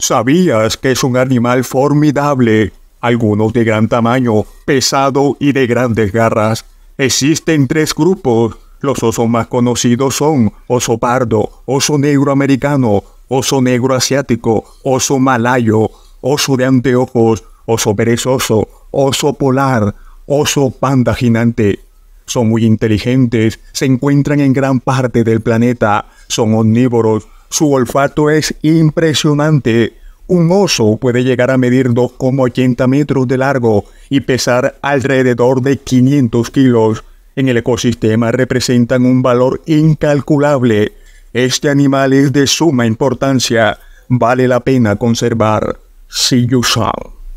¿Sabías que es un animal formidable? Algunos de gran tamaño, pesado y de grandes garras. Existen tres grupos. Los osos más conocidos son oso pardo, oso negro americano, oso negro asiático, oso malayo, oso de anteojos, oso perezoso, oso polar, oso panda gigante. Son muy inteligentes, se encuentran en gran parte del planeta, son omnívoros, su olfato es impresionante. Un oso puede llegar a medir 2,80 metros de largo y pesar alrededor de 500 kilos. En el ecosistema representan un valor incalculable. Este animal es de suma importancia. Vale la pena conservar. See you